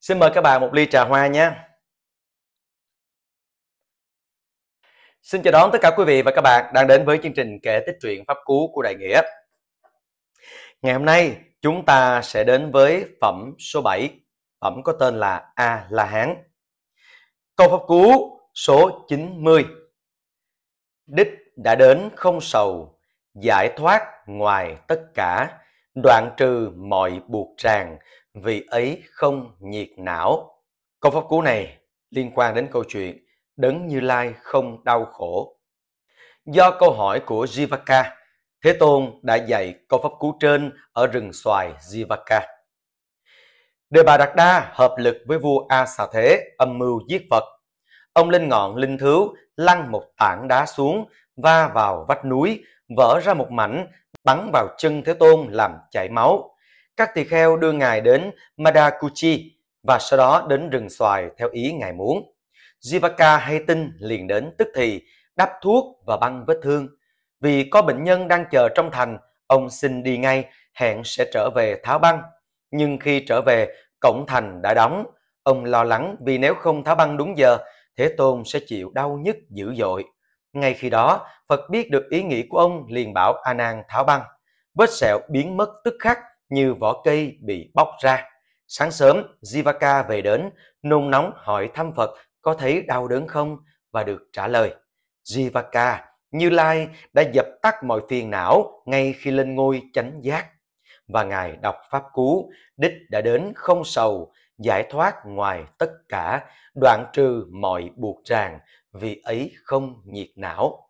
Xin mời các bạn một ly trà hoa nhé. Xin chào đón tất cả quý vị và các bạn đang đến với chương trình kể tích truyện pháp cú của Đại Nghĩa. Ngày hôm nay chúng ta sẽ đến với phẩm số 7, phẩm có tên là A La Hán. Câu pháp cú số 90. Đích đã đến không sầu, giải thoát ngoài tất cả, đoạn trừ mọi buộc ràng, vì ấy không nhiệt não. Câu pháp cú này liên quan đến câu chuyện Đấng Như Lai không đau khổ. Do câu hỏi của Jivaka, Thế Tôn đã dạy câu pháp cú trên ở rừng xoài Jivaka. Đề Bà Đạt Đa hợp lực với vua A Xà Thế âm mưu giết Phật. Ông lên ngọn linh thứu lăn một tảng đá xuống, va vào vách núi, vỡ ra một mảnh, bắn vào chân Thế Tôn làm chảy máu các tỳ kheo đưa ngài đến Madakuchi và sau đó đến rừng xoài theo ý ngài muốn. Jivaka hay tin liền đến tức thì đắp thuốc và băng vết thương. Vì có bệnh nhân đang chờ trong thành, ông xin đi ngay, hẹn sẽ trở về tháo băng. Nhưng khi trở về, cổng thành đã đóng. Ông lo lắng vì nếu không tháo băng đúng giờ, Thế Tôn sẽ chịu đau nhức dữ dội. Ngay khi đó, Phật biết được ý nghĩ của ông liền bảo A Nan tháo băng. Vết sẹo biến mất tức khắc như vỏ cây bị bóc ra. Sáng sớm, Jivaka về đến, nôn nóng hỏi thăm Phật có thấy đau đớn không và được trả lời. Jivaka, Như Lai đã dập tắt mọi phiền não ngay khi lên ngôi chánh giác và Ngài đọc Pháp Cú, đích đã đến không sầu, giải thoát ngoài tất cả, đoạn trừ mọi buộc ràng, vì ấy không nhiệt não.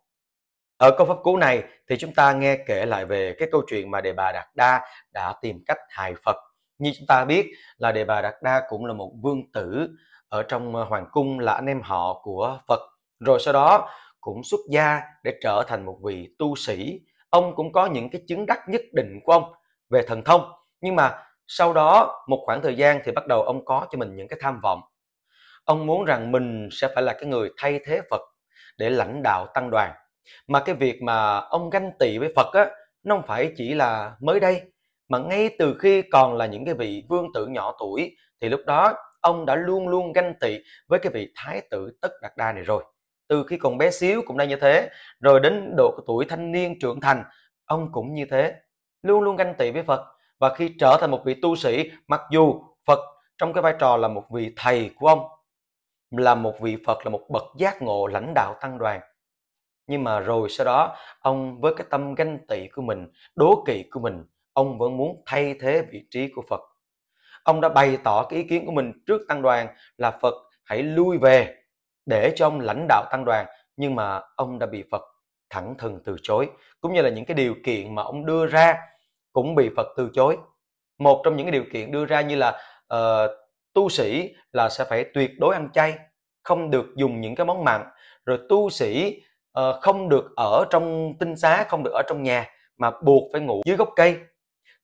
Ở câu pháp cú này thì chúng ta nghe kể lại về cái câu chuyện mà Đề Bà Đạt Đa đã tìm cách hại Phật. Như chúng ta biết là Đề Bà Đạt Đa cũng là một vương tử ở trong ờ, hoàng cung là anh em họ của Phật. Rồi sau đó cũng xuất gia để trở thành một vị tu sĩ. Ông cũng có những cái chứng đắc nhất định của ông về thần thông. Nhưng mà sau đó một khoảng thời gian thì bắt đầu ông có cho mình những cái tham vọng. Ông muốn rằng mình sẽ phải là cái người thay thế Phật để lãnh đạo tăng đoàn mà cái việc mà ông ganh tị với Phật á, nó không phải chỉ là mới đây, mà ngay từ khi còn là những cái vị vương tử nhỏ tuổi thì lúc đó ông đã luôn luôn ganh tị với cái vị thái tử Tất Đạt Đa này rồi. Từ khi còn bé xíu cũng đã như thế, rồi đến độ tuổi thanh niên trưởng thành, ông cũng như thế, luôn luôn ganh tị với Phật. Và khi trở thành một vị tu sĩ, mặc dù Phật trong cái vai trò là một vị thầy của ông, là một vị Phật, là một bậc giác ngộ lãnh đạo tăng đoàn, nhưng mà rồi sau đó ông với cái tâm ganh tị của mình đố kỵ của mình ông vẫn muốn thay thế vị trí của phật ông đã bày tỏ cái ý kiến của mình trước tăng đoàn là phật hãy lui về để cho ông lãnh đạo tăng đoàn nhưng mà ông đã bị phật thẳng thừng từ chối cũng như là những cái điều kiện mà ông đưa ra cũng bị phật từ chối một trong những cái điều kiện đưa ra như là uh, tu sĩ là sẽ phải tuyệt đối ăn chay không được dùng những cái món mặn rồi tu sĩ Ờ, không được ở trong tinh xá không được ở trong nhà mà buộc phải ngủ dưới gốc cây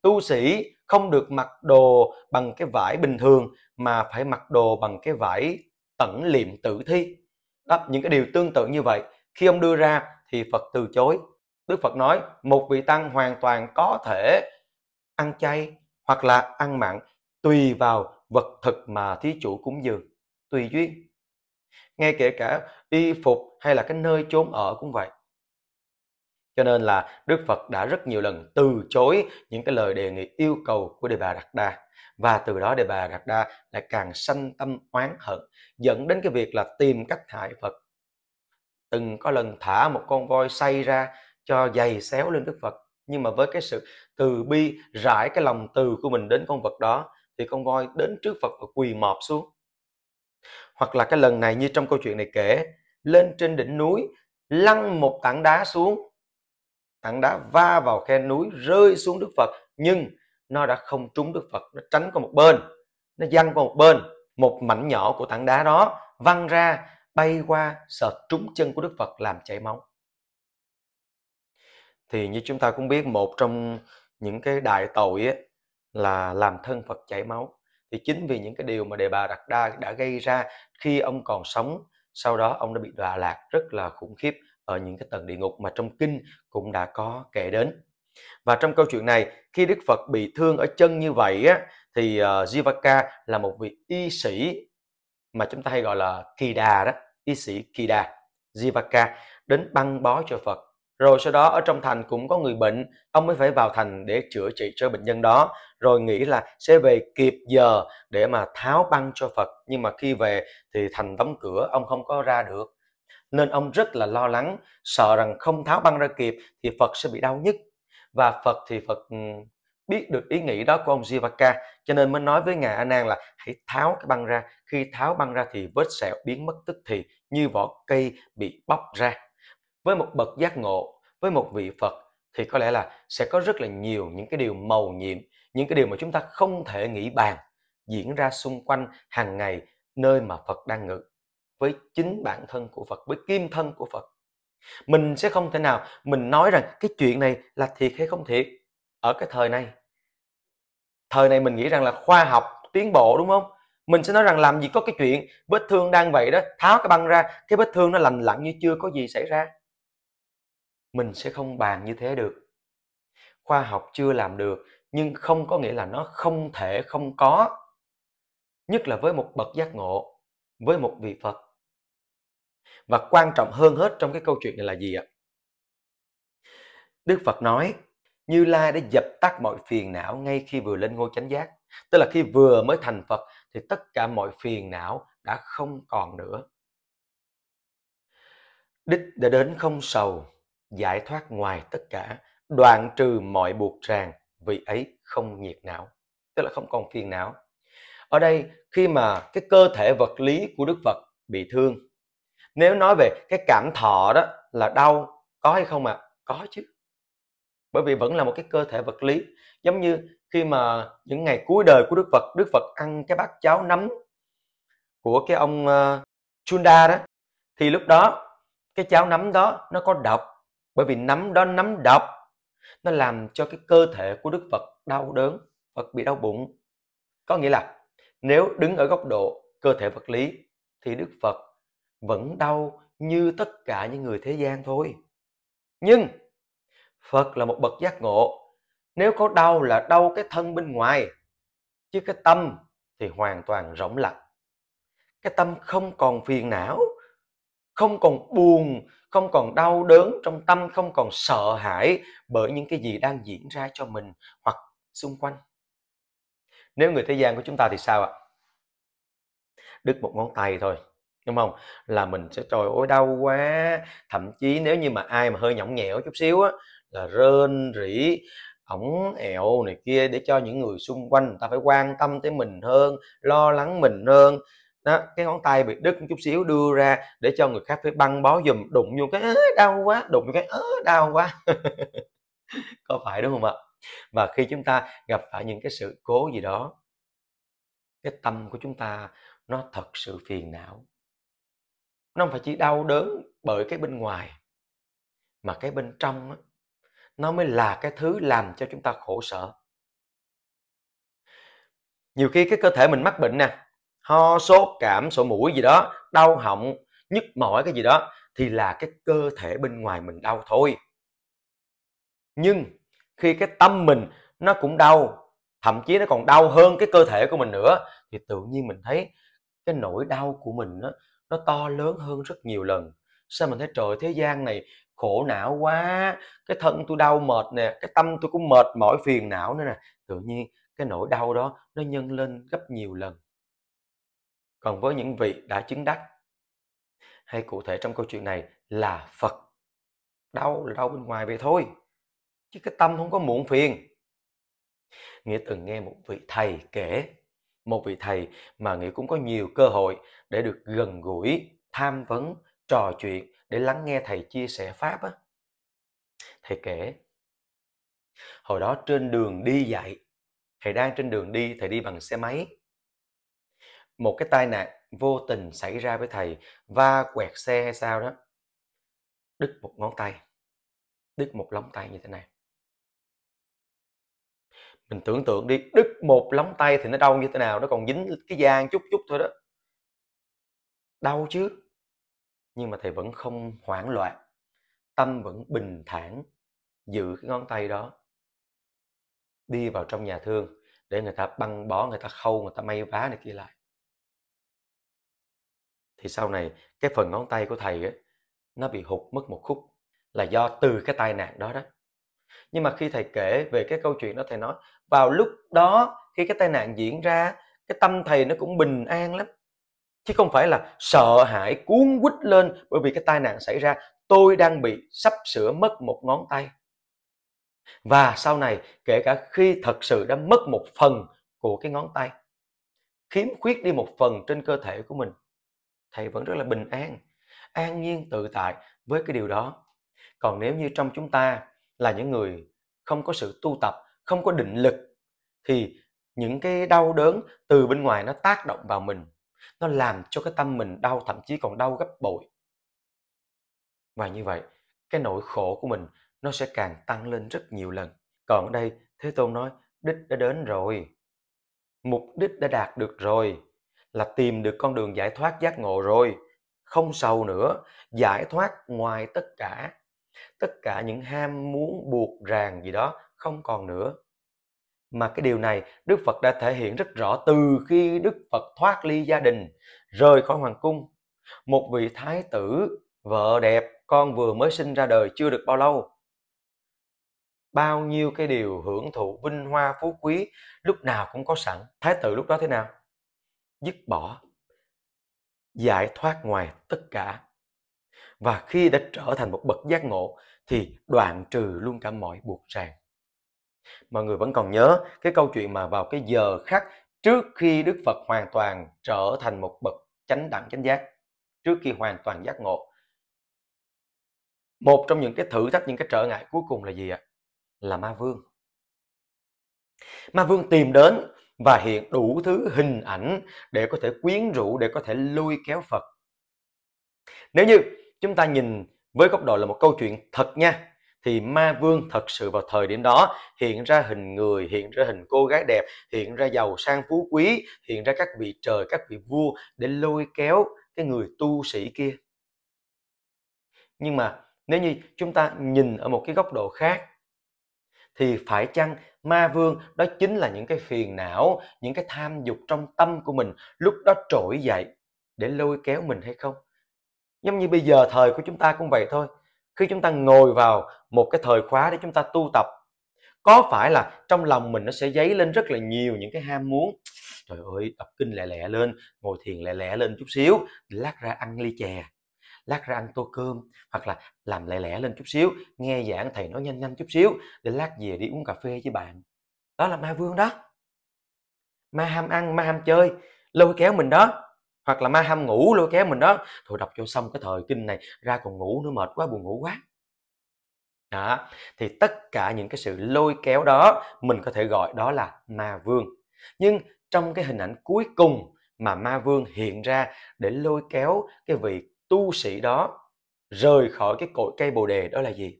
tu sĩ không được mặc đồ bằng cái vải bình thường mà phải mặc đồ bằng cái vải tẩn liệm tử thi đó, những cái điều tương tự như vậy khi ông đưa ra thì phật từ chối đức phật nói một vị tăng hoàn toàn có thể ăn chay hoặc là ăn mặn tùy vào vật thực mà thí chủ cúng dường tùy duyên ngay kể cả y phục hay là cái nơi chốn ở cũng vậy cho nên là Đức Phật đã rất nhiều lần từ chối những cái lời đề nghị yêu cầu của Đề Bà Đạt Đa. Và từ đó Đề Bà Đạt Đa lại càng sanh tâm oán hận, dẫn đến cái việc là tìm cách hại Phật. Từng có lần thả một con voi say ra cho giày xéo lên Đức Phật. Nhưng mà với cái sự từ bi, rải cái lòng từ của mình đến con vật đó, thì con voi đến trước Phật và quỳ mọp xuống. Hoặc là cái lần này như trong câu chuyện này kể, lên trên đỉnh núi, lăn một tảng đá xuống. Tảng đá va vào khe núi, rơi xuống Đức Phật, nhưng nó đã không trúng Đức Phật, nó tránh qua một bên, nó văng qua một bên. Một mảnh nhỏ của tảng đá đó văng ra, bay qua sợ trúng chân của Đức Phật làm chảy máu. Thì như chúng ta cũng biết một trong những cái đại tội ấy, là làm thân Phật chảy máu thì chính vì những cái điều mà đề bà đặt đa đã gây ra khi ông còn sống sau đó ông đã bị đọa lạc rất là khủng khiếp ở những cái tầng địa ngục mà trong kinh cũng đã có kể đến và trong câu chuyện này khi Đức Phật bị thương ở chân như vậy á, thì ờ, Jivaka là một vị y sĩ mà chúng ta hay gọi là kỳ đà đó y sĩ kỳ đà Jivaka đến băng bó cho Phật rồi sau đó ở trong thành cũng có người bệnh, ông mới phải vào thành để chữa trị cho bệnh nhân đó, rồi nghĩ là sẽ về kịp giờ để mà tháo băng cho Phật. Nhưng mà khi về thì thành đóng cửa, ông không có ra được. Nên ông rất là lo lắng, sợ rằng không tháo băng ra kịp thì Phật sẽ bị đau nhất. Và Phật thì Phật ừ, biết được ý nghĩ đó của ông Jivaka cho nên mới nói với ngài Anan là hãy tháo cái băng ra khi tháo băng ra thì vết sẹo biến mất tức thì như vỏ cây bị bóc ra với một bậc giác ngộ với một vị phật thì có lẽ là sẽ có rất là nhiều những cái điều màu nhiệm những cái điều mà chúng ta không thể nghĩ bàn diễn ra xung quanh hàng ngày nơi mà phật đang ngự với chính bản thân của phật với kim thân của phật mình sẽ không thể nào mình nói rằng cái chuyện này là thiệt hay không thiệt ở cái thời này thời này mình nghĩ rằng là khoa học tiến bộ đúng không mình sẽ nói rằng làm gì có cái chuyện vết thương đang vậy đó tháo cái băng ra cái vết thương nó lành lặn như chưa có gì xảy ra mình sẽ không bàn như thế được khoa học chưa làm được nhưng không có nghĩa là nó không thể không có nhất là với một bậc giác ngộ với một vị phật và quan trọng hơn hết trong cái câu chuyện này là gì ạ đức phật nói như lai đã dập tắt mọi phiền não ngay khi vừa lên ngôi chánh giác tức là khi vừa mới thành phật thì tất cả mọi phiền não đã không còn nữa đích đã đến không sầu giải thoát ngoài tất cả, đoạn trừ mọi buộc ràng, vì ấy không nhiệt não, tức là không còn phiền não. Ở đây khi mà cái cơ thể vật lý của Đức Phật bị thương, nếu nói về cái cảm thọ đó là đau có hay không ạ? À? Có chứ. Bởi vì vẫn là một cái cơ thể vật lý, giống như khi mà những ngày cuối đời của Đức Phật, Đức Phật ăn cái bát cháo nấm của cái ông ờ, Chunda đó thì lúc đó cái cháo nấm đó nó có độc bởi vì nấm đó nấm độc nó làm cho cái cơ thể của đức phật đau đớn phật bị đau bụng có nghĩa là nếu đứng ở góc độ cơ thể vật lý thì đức phật vẫn đau như tất cả những người thế gian thôi nhưng phật là một bậc giác ngộ nếu có đau là đau cái thân bên ngoài chứ cái tâm thì hoàn toàn rỗng lặng cái tâm không còn phiền não không còn buồn không còn đau đớn trong tâm không còn sợ hãi bởi những cái gì đang diễn ra cho mình hoặc xung quanh nếu người thế gian của chúng ta thì sao ạ đứt một ngón tay thôi đúng không là mình sẽ trời ôi đau quá thậm chí nếu như mà ai mà hơi nhõng nhẽo chút xíu á là rên rỉ ổng ẹo này kia để cho những người xung quanh người ta phải quan tâm tới mình hơn lo lắng mình hơn đó cái ngón tay bị đứt một chút xíu đưa ra để cho người khác phải băng bó giùm đụng vô cái đau quá đụng vô cái đau quá có phải đúng không ạ và khi chúng ta gặp phải những cái sự cố gì đó cái tâm của chúng ta nó thật sự phiền não nó không phải chỉ đau đớn bởi cái bên ngoài mà cái bên trong đó, nó mới là cái thứ làm cho chúng ta khổ sở nhiều khi cái cơ thể mình mắc bệnh nè ho sốt cảm sổ mũi gì đó đau họng nhức mỏi cái gì đó thì là cái cơ thể bên ngoài mình đau thôi nhưng khi cái tâm mình nó cũng đau thậm chí nó còn đau hơn cái cơ thể của mình nữa thì tự nhiên mình thấy cái nỗi đau của mình nó nó to lớn hơn rất nhiều lần sao mình thấy trời thế gian này khổ não quá cái thân tôi đau mệt nè cái tâm tôi cũng mệt mỏi phiền não nữa nè tự nhiên cái nỗi đau đó nó nhân lên gấp nhiều lần còn với những vị đã chứng đắc hay cụ thể trong câu chuyện này là phật đau là đau bên ngoài vậy thôi chứ cái tâm không có muộn phiền nghĩa từng nghe một vị thầy kể một vị thầy mà nghĩa cũng có nhiều cơ hội để được gần gũi tham vấn trò chuyện để lắng nghe thầy chia sẻ pháp á thầy kể hồi đó trên đường đi dạy thầy đang trên đường đi thầy đi bằng xe máy một cái tai nạn vô tình xảy ra với thầy va quẹt xe hay sao đó đứt một ngón tay đứt một lóng tay như thế này mình tưởng tượng đi đứt một lóng tay thì nó đau như thế nào nó còn dính cái da chút chút thôi đó đau chứ nhưng mà thầy vẫn không hoảng loạn tâm vẫn bình thản giữ cái ngón tay đó đi vào trong nhà thương để người ta băng bó người ta khâu người ta may vá này kia lại thì sau này cái phần ngón tay của thầy ấy, nó bị hụt mất một khúc là do từ cái tai nạn đó đó nhưng mà khi thầy kể về cái câu chuyện đó thầy nói vào lúc đó khi cái tai nạn diễn ra cái tâm thầy nó cũng bình an lắm chứ không phải là sợ hãi cuốn quýt lên bởi vì cái tai nạn xảy ra tôi đang bị sắp sửa mất một ngón tay và sau này kể cả khi thật sự đã mất một phần của cái ngón tay khiếm khuyết đi một phần trên cơ thể của mình thầy vẫn rất là bình an an nhiên tự tại với cái điều đó còn nếu như trong chúng ta là những người không có sự tu tập không có định lực thì những cái đau đớn từ bên ngoài nó tác động vào mình nó làm cho cái tâm mình đau thậm chí còn đau gấp bội và như vậy cái nỗi khổ của mình nó sẽ càng tăng lên rất nhiều lần còn ở đây thế tôn nói đích đã đến rồi mục đích đã đạt được rồi là tìm được con đường giải thoát giác ngộ rồi không sầu nữa giải thoát ngoài tất cả tất cả những ham muốn buộc ràng gì đó không còn nữa mà cái điều này đức phật đã thể hiện rất rõ từ khi đức phật thoát ly gia đình rời khỏi hoàng cung một vị thái tử vợ đẹp con vừa mới sinh ra đời chưa được bao lâu bao nhiêu cái điều hưởng thụ vinh hoa phú quý lúc nào cũng có sẵn thái tử lúc đó thế nào dứt bỏ giải thoát ngoài tất cả và khi đã trở thành một bậc giác ngộ thì đoạn trừ luôn cả mọi buộc ràng mọi người vẫn còn nhớ cái câu chuyện mà vào cái giờ khắc trước khi đức phật hoàn toàn trở thành một bậc chánh đẳng chánh giác trước khi hoàn toàn giác ngộ một trong những cái thử thách những cái trở ngại cuối cùng là gì ạ là ma vương ma vương tìm đến và hiện đủ thứ hình ảnh để có thể quyến rũ, để có thể lôi kéo Phật. Nếu như chúng ta nhìn với góc độ là một câu chuyện thật nha, thì ma vương thật sự vào thời điểm đó hiện ra hình người, hiện ra hình cô gái đẹp, hiện ra giàu sang phú quý, hiện ra các vị trời, các vị vua để lôi kéo cái người tu sĩ kia. Nhưng mà nếu như chúng ta nhìn ở một cái góc độ khác thì phải chăng ma vương đó chính là những cái phiền não những cái tham dục trong tâm của mình lúc đó trỗi dậy để lôi kéo mình hay không giống như bây giờ thời của chúng ta cũng vậy thôi khi chúng ta ngồi vào một cái thời khóa để chúng ta tu tập có phải là trong lòng mình nó sẽ dấy lên rất là nhiều những cái ham muốn trời ơi tập kinh lẹ lẹ lên ngồi thiền lẹ lẹ lên chút xíu lát ra ăn ly chè lát ra ăn tô cơm hoặc là làm lẹ lẹ lên chút xíu nghe giảng thầy nói nhanh nhanh chút xíu để lát về đi uống cà phê với bạn đó là ma vương đó ma ham ăn ma ham chơi lôi kéo mình đó hoặc là ma ham ngủ lôi kéo mình đó thôi đọc cho xong cái thời kinh này ra còn ngủ nữa mệt quá buồn ngủ quá đó thì tất cả những cái sự lôi kéo đó mình có thể gọi đó là ma vương nhưng trong cái hình ảnh cuối cùng mà ma vương hiện ra để lôi kéo cái vị tu sĩ đó rời khỏi cái cội cây bồ đề đó là gì?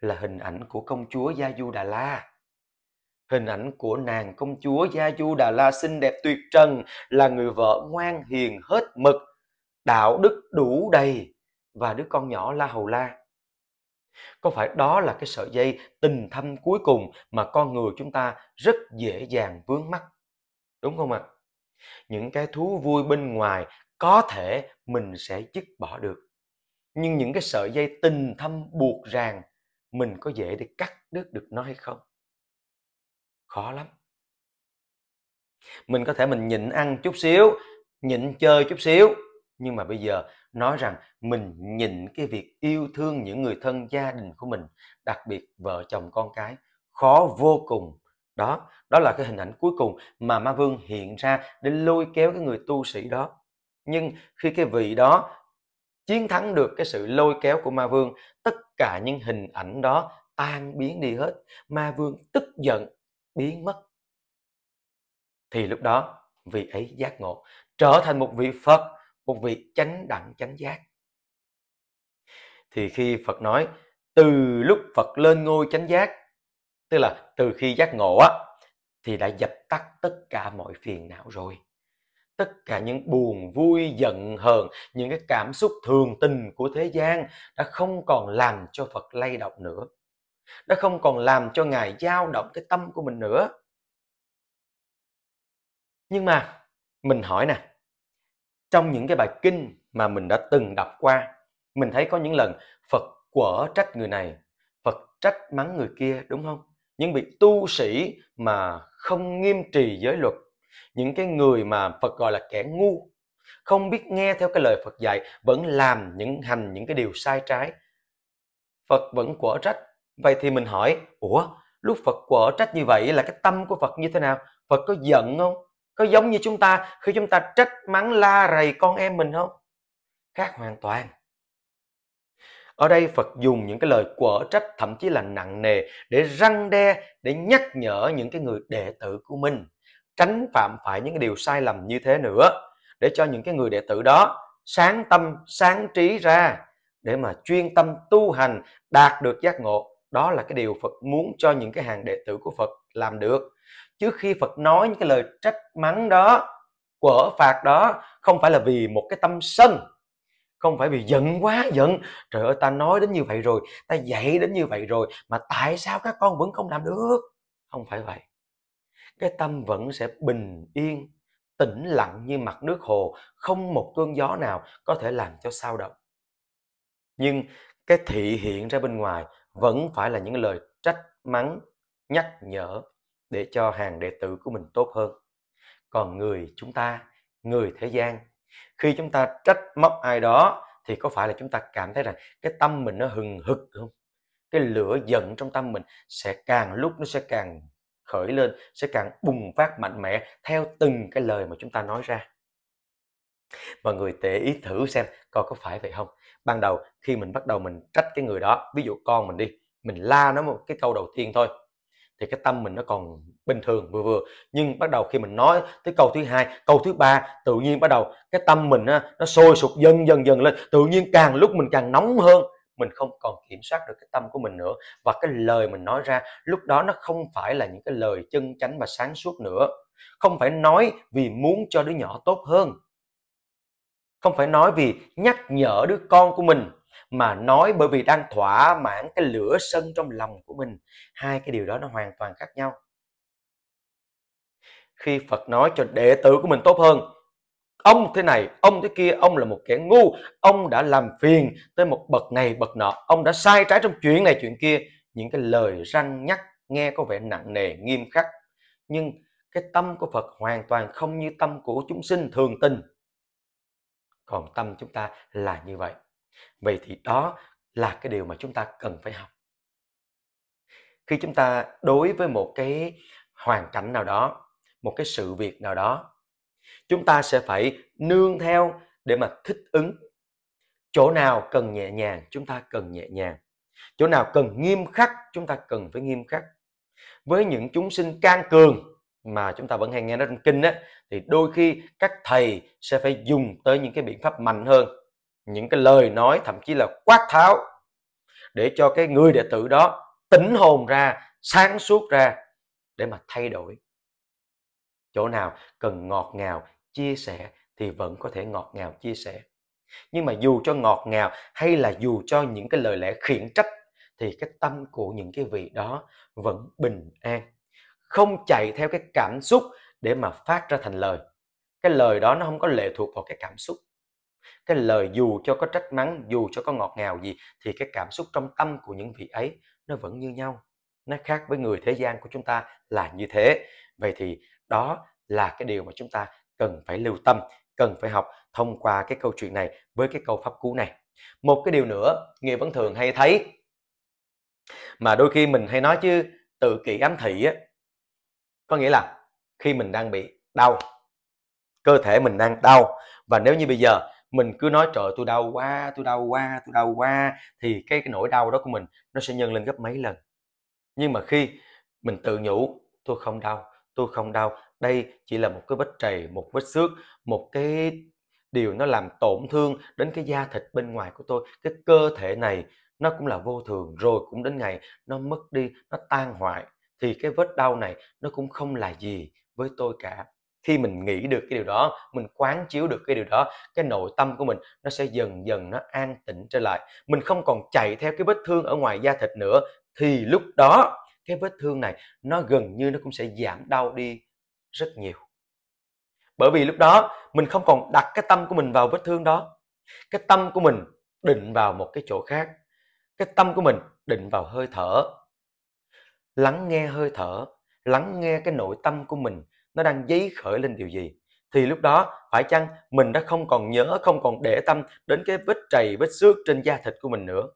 Là hình ảnh của công chúa Gia Du Đà La. Hình ảnh của nàng công chúa Gia Du Đà La xinh đẹp tuyệt trần là người vợ ngoan hiền hết mực, đạo đức đủ đầy và đứa con nhỏ La Hầu La. Có phải đó là cái sợi dây tình thâm cuối cùng mà con người chúng ta rất dễ dàng vướng mắc? Đúng không ạ? À? Những cái thú vui bên ngoài có thể mình sẽ dứt bỏ được nhưng những cái sợi dây tình thâm buộc ràng mình có dễ để cắt đứt được nó hay không khó lắm mình có thể mình nhịn ăn chút xíu nhịn chơi chút xíu nhưng mà bây giờ nói rằng mình nhịn cái việc yêu thương những người thân gia đình của mình đặc biệt vợ chồng con cái khó vô cùng đó đó là cái hình ảnh cuối cùng mà ma vương hiện ra để lôi kéo cái người tu sĩ đó nhưng khi cái vị đó chiến thắng được cái sự lôi kéo của ma vương tất cả những hình ảnh đó tan biến đi hết ma vương tức giận biến mất thì lúc đó vị ấy giác ngộ trở thành một vị phật một vị chánh đẳng chánh giác thì khi phật nói từ lúc phật lên ngôi chánh giác tức là từ khi giác ngộ á thì đã dập tắt tất cả mọi phiền não rồi tất cả những buồn vui giận hờn những cái cảm xúc thường tình của thế gian đã không còn làm cho phật lay động nữa đã không còn làm cho ngài dao động cái tâm của mình nữa nhưng mà mình hỏi nè trong những cái bài kinh mà mình đã từng đọc qua mình thấy có những lần phật quở trách người này phật trách mắng người kia đúng không những vị tu sĩ mà không nghiêm trì giới luật những cái người mà phật gọi là kẻ ngu không biết nghe theo cái lời phật dạy vẫn làm những hành những cái điều sai trái phật vẫn quở trách vậy thì mình hỏi ủa lúc phật quở trách như vậy là cái tâm của phật như thế nào phật có giận không có giống như chúng ta khi chúng ta trách mắng la rầy con em mình không khác hoàn toàn ở đây Phật dùng những cái lời quở trách thậm chí là nặng nề để răng đe, để nhắc nhở những cái người đệ tử của mình tránh phạm phải những cái điều sai lầm như thế nữa để cho những cái người đệ tử đó sáng tâm sáng trí ra để mà chuyên tâm tu hành đạt được giác ngộ đó là cái điều Phật muốn cho những cái hàng đệ tử của Phật làm được chứ khi Phật nói những cái lời trách mắng đó quở phạt đó không phải là vì một cái tâm sân không phải vì giận quá giận trời ơi ta nói đến như vậy rồi ta dạy đến như vậy rồi mà tại sao các con vẫn không làm được không phải vậy cái tâm vẫn sẽ bình yên tĩnh lặng như mặt nước hồ không một cơn gió nào có thể làm cho sao động nhưng cái thị hiện ra bên ngoài vẫn phải là những lời trách mắng nhắc nhở để cho hàng đệ tử của mình tốt hơn còn người chúng ta người thế gian khi chúng ta trách móc ai đó thì có phải là chúng ta cảm thấy rằng cái tâm mình nó hừng hực không cái lửa giận trong tâm mình sẽ càng lúc nó sẽ càng khởi lên sẽ càng bùng phát mạnh mẽ theo từng cái lời mà chúng ta nói ra mọi người để ý thử xem coi có phải vậy không ban đầu khi mình bắt đầu mình trách cái người đó ví dụ con mình đi mình la nó một cái câu đầu tiên thôi thì cái tâm mình nó còn bình thường vừa vừa nhưng bắt đầu khi mình nói tới câu thứ hai câu thứ ba tự nhiên bắt đầu cái tâm mình nó, nó sôi sục dần dần dần lên tự nhiên càng lúc mình càng nóng hơn mình không còn kiểm soát được cái tâm của mình nữa và cái lời mình nói ra lúc đó nó không phải là những cái lời chân chánh và sáng suốt nữa không phải nói vì muốn cho đứa nhỏ tốt hơn không phải nói vì nhắc nhở đứa con của mình mà nói bởi vì đang thỏa mãn cái lửa sân trong lòng của mình hai cái điều đó nó hoàn toàn khác nhau khi phật nói cho đệ tử của mình tốt hơn ông thế này ông thế kia ông là một kẻ ngu ông đã làm phiền tới một bậc này bậc nọ ông đã sai trái trong chuyện này chuyện kia những cái lời răng nhắc nghe có vẻ nặng nề nghiêm khắc nhưng cái tâm của phật hoàn toàn không như tâm của chúng sinh thường tình còn tâm chúng ta là như vậy vậy thì đó là cái điều mà chúng ta cần phải học khi chúng ta đối với một cái hoàn cảnh nào đó một cái sự việc nào đó Chúng ta sẽ phải nương theo để mà thích ứng. Chỗ nào cần nhẹ nhàng, chúng ta cần nhẹ nhàng. Chỗ nào cần nghiêm khắc, chúng ta cần phải nghiêm khắc. Với những chúng sinh can cường, mà chúng ta vẫn hay nghe nói trong kinh á thì đôi khi các thầy sẽ phải dùng tới những cái biện pháp mạnh hơn những cái lời nói thậm chí là quát tháo để cho cái người đệ tử đó tỉnh hồn ra sáng suốt ra để mà thay đổi chỗ nào cần ngọt ngào chia sẻ thì vẫn có thể ngọt ngào chia sẻ nhưng mà dù cho ngọt ngào hay là dù cho những cái lời lẽ khiển trách thì cái tâm của những cái vị đó vẫn bình an không chạy theo cái cảm xúc để mà phát ra thành lời cái lời đó nó không có lệ thuộc vào cái cảm xúc cái lời dù cho có trách mắng dù cho có ngọt ngào gì thì cái cảm xúc trong tâm của những vị ấy nó vẫn như nhau nó khác với người thế gian của chúng ta là như thế vậy thì đó là cái điều mà chúng ta cần phải lưu tâm cần phải học thông qua cái câu chuyện này với cái câu pháp cú này một cái điều nữa người vẫn thường hay thấy mà đôi khi mình hay nói chứ tự kỷ ám thị á có nghĩa là khi mình đang bị đau cơ thể mình đang đau và nếu như bây giờ mình cứ nói trời tôi đau quá tôi đau quá tôi đau quá thì cái, cái nỗi đau đó của mình nó sẽ nhân lên gấp mấy lần nhưng mà khi mình tự nhủ tôi không đau tôi không đau đây chỉ là một cái vết trầy một vết xước một cái điều nó làm tổn thương đến cái da thịt bên ngoài của tôi cái cơ thể này nó cũng là vô thường rồi cũng đến ngày nó mất đi nó tan hoại thì cái vết đau này nó cũng không là gì với tôi cả khi mình nghĩ được cái điều đó mình quán chiếu được cái điều đó cái nội tâm của mình nó sẽ dần dần nó an tĩnh trở lại mình không còn chạy theo cái vết thương ở ngoài da thịt nữa thì lúc đó cái vết thương này nó gần như nó cũng sẽ giảm đau đi rất nhiều bởi vì lúc đó mình không còn đặt cái tâm của mình vào vết thương đó cái tâm của mình định vào một cái chỗ khác cái tâm của mình định vào hơi thở lắng nghe hơi thở lắng nghe cái nội tâm của mình nó đang dấy khởi lên điều gì thì lúc đó phải chăng mình đã không còn nhớ không còn để tâm đến cái vết trầy vết xước trên da thịt của mình nữa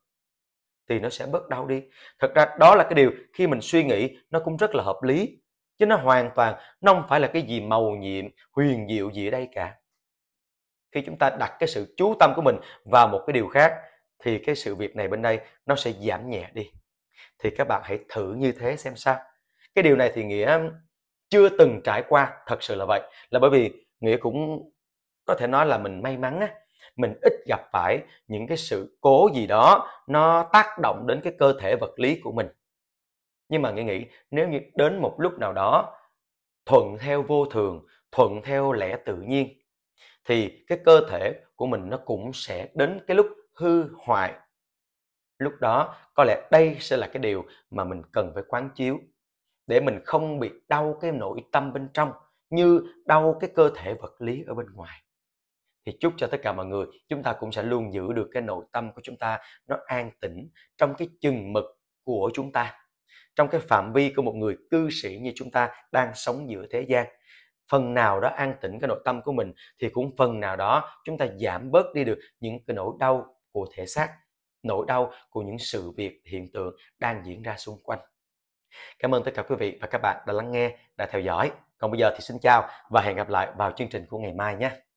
thì nó sẽ bớt đau đi thật ra đó là cái điều khi mình suy nghĩ nó cũng rất là hợp lý chứ nó hoàn toàn nó không phải là cái gì màu nhiệm huyền diệu gì ở đây cả khi chúng ta đặt cái sự chú tâm của mình vào một cái điều khác thì cái sự việc này bên đây nó sẽ giảm nhẹ đi thì các bạn hãy thử như thế xem sao cái điều này thì nghĩa chưa từng trải qua thật sự là vậy là bởi vì nghĩa cũng có thể nói là mình may mắn á mình ít gặp phải những cái sự cố gì đó nó tác động đến cái cơ thể vật lý của mình nhưng mà nghĩ nghĩ nếu như đến một lúc nào đó thuận theo vô thường thuận theo lẽ tự nhiên thì cái cơ thể của mình nó cũng sẽ đến cái lúc hư hoại lúc đó có lẽ đây sẽ là cái điều mà mình cần phải quán chiếu để mình không bị đau cái nội tâm bên trong như đau cái cơ thể vật lý ở bên ngoài thì chúc cho tất cả mọi người chúng ta cũng sẽ luôn giữ được cái nội tâm của chúng ta nó an tĩnh trong cái chừng mực của chúng ta trong cái phạm vi của một người cư sĩ như chúng ta đang sống giữa thế gian phần nào đó an tĩnh cái nội tâm của mình thì cũng phần nào đó chúng ta giảm bớt đi được những cái nỗi đau của thể xác nỗi đau của những sự việc hiện tượng đang diễn ra xung quanh cảm ơn tất cả quý vị và các bạn đã lắng nghe đã theo dõi còn bây giờ thì xin chào và hẹn gặp lại vào chương trình của ngày mai nhé